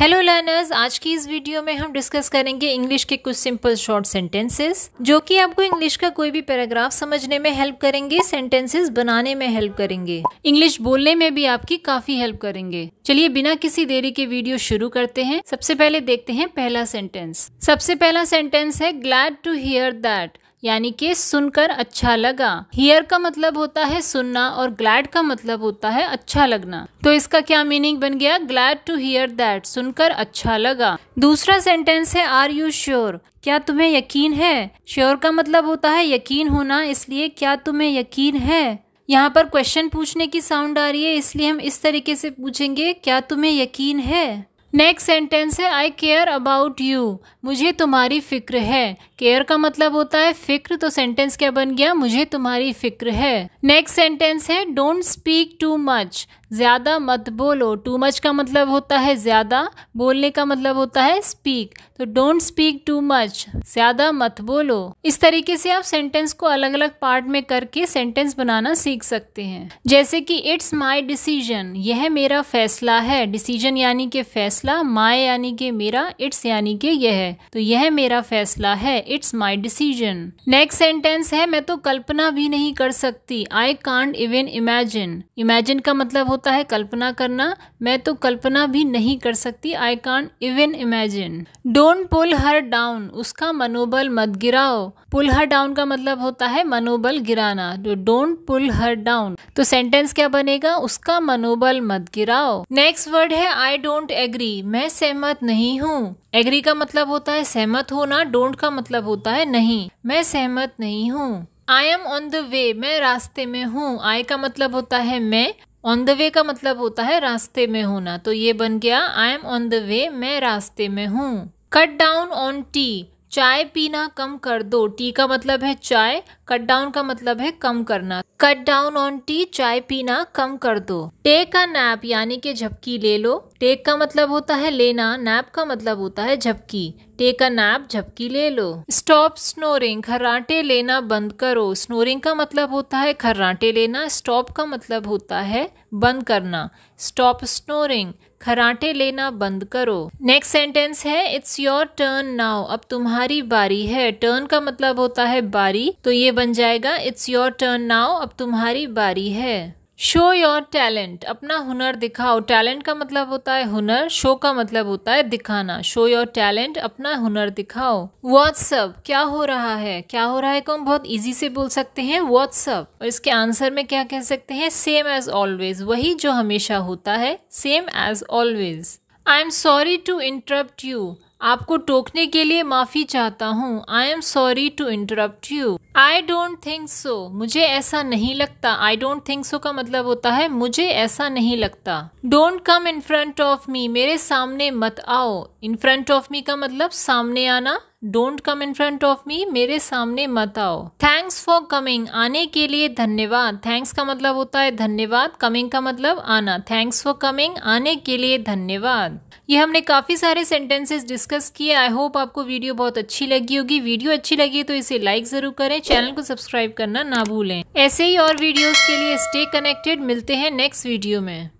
hello learners आज की इस वीडियो में हम डिस्कस करेंगे इंग्लिश के कुछ सिंपल शॉर्ट सेंटेंसेस जो कि आपको इंग्लिश का कोई भी पैराग्राफ समझने में हेल्प करेंगे सेंटेंसेस बनाने में हेल्प करेंगे इंग्लिश बोलने में भी आपकी काफी हेल्प करेंगे चलिए बिना किसी देरी के वीडियो शुरू करते हैं सबसे पहले देखते हैं पहला सेंटेंस सबसे पहला सेंटेंस है ग्लैड टू हियर दैट यानी कि सुनकर अच्छा लगा हियर का मतलब होता है सुनना और ग्लैड का मतलब होता है अच्छा लगना तो इसका क्या मीनिंग बन गया ग्लैड टू हियर दैट सुनकर अच्छा लगा दूसरा सेंटेंस है आर यू श्योर क्या तुम्हें यकीन है श्योर का मतलब होता है यकीन होना इसलिए क्या तुम्हें यकीन है यहाँ पर क्वेश्चन पूछने की साउंड आ रही है इसलिए हम इस तरीके से पूछेंगे क्या तुम्हें यकीन है नेक्स्ट सेंटेंस है आई केयर अबाउट यू मुझे तुम्हारी फ़िक्र है केयर का मतलब होता है फ़िक्र तो सेंटेंस क्या बन गया मुझे तुम्हारी फ़िक्र है नेक्स्ट सेंटेंस है डोंट स्पीक टू मच ज़्यादा मत बोलो टू मच का मतलब होता है ज़्यादा बोलने का मतलब होता है स्पीक तो डोंट स्पीक टू मच ज़्यादा मत बोलो इस तरीके से आप सेंटेंस को अलग अलग पार्ट में करके सेंटेंस बनाना सीख सकते हैं जैसे कि इट्स माई डिसीजन यह मेरा फैसला है डिसीजन यानी कि फैसला फैसला माई यानी के मेरा इट्स यानी के यह है तो यह मेरा फैसला है it's my decision next sentence है मैं तो कल्पना भी नहीं कर सकती I can't even imagine imagine का मतलब होता है कल्पना करना मैं तो कल्पना भी नहीं कर सकती I can't even imagine don't pull her down उसका मनोबल मत गिराओ पुल हर डाउन का मतलब होता है मनोबल गिराना तो डोंट पुल हर डाउन तो सेंटेंस क्या बनेगा उसका मनोबल मत गिराओ नेक्स्ट वर्ड है आई डोंट एग्री एग्री मैं सहमत नहीं हूँ एग्री का मतलब होता है सहमत होना डोंट का मतलब होता है नहीं मैं सहमत नहीं हूँ I am on the way मैं रास्ते में हूँ आई का मतलब होता है मैं ऑन द वे का मतलब होता है रास्ते में होना तो ये बन गया I am on the way मैं रास्ते में हूँ कट डाउन ऑन टी चाय पीना कम कर दो टी का मतलब है चाय कट डाउन का मतलब है कम करना कट डाउन ऑन टी चाय पीना कम कर दो टेक अ नैप यानी के झपकी ले लो टेक का मतलब होता है लेना नैप का मतलब होता है झपकी टेक अ नैप झपकी ले लो स्टॉप स्नोरिंग खर्राटे लेना बंद करो स्नोरिंग का मतलब होता है खर्राटे लेना स्टॉप का मतलब होता है बंद करना स्टॉप स्नोरिंग खराटे लेना बंद करो नेक्स्ट सेंटेंस है इट्स योर टर्न नाउ अब तुम्हारी बारी है टर्न का मतलब होता है बारी तो ये बन जाएगा इट्स योर टर्न नाउ अब तुम्हारी बारी है शो योर टैलेंट अपना हुनर दिखाओ टैलेंट का मतलब होता है हुनर शो का मतलब होता है दिखाना शो योर टैलेंट अपना हुनर दिखाओ व्हाट्सअप क्या हो रहा है क्या हो रहा है को हम बहुत इजी से बोल सकते हैं व्हाट्सअप और इसके आंसर में क्या कह सकते हैं सेम एज ऑलवेज वही जो हमेशा होता है same as always I am sorry to interrupt you आपको टोकने के लिए माफ़ी चाहता हूँ I am sorry to interrupt you I don't think so मुझे ऐसा नहीं लगता आई डोंट थिंक सो का मतलब होता है मुझे ऐसा नहीं लगता don't come in front of me मेरे सामने मत आओ इन फ्रंट ऑफ मी का मतलब सामने आना don't come in front of me मेरे सामने मत आओ थैंक्स फॉर कमिंग आने के लिए धन्यवाद थैंक्स का मतलब होता है धन्यवाद कमिंग का मतलब आना थैंक्स फॉर कमिंग आने के लिए धन्यवाद ये हमने काफ़ी सारे सेंटेंसेस डिस्कस किए आई होप आपको वीडियो बहुत अच्छी लगी होगी वीडियो अच्छी लगी तो इसे लाइक ज़रूर करें चैनल को सब्सक्राइब करना ना भूलें ऐसे ही और वीडियोस के लिए स्टे कनेक्टेड मिलते हैं नेक्स्ट वीडियो में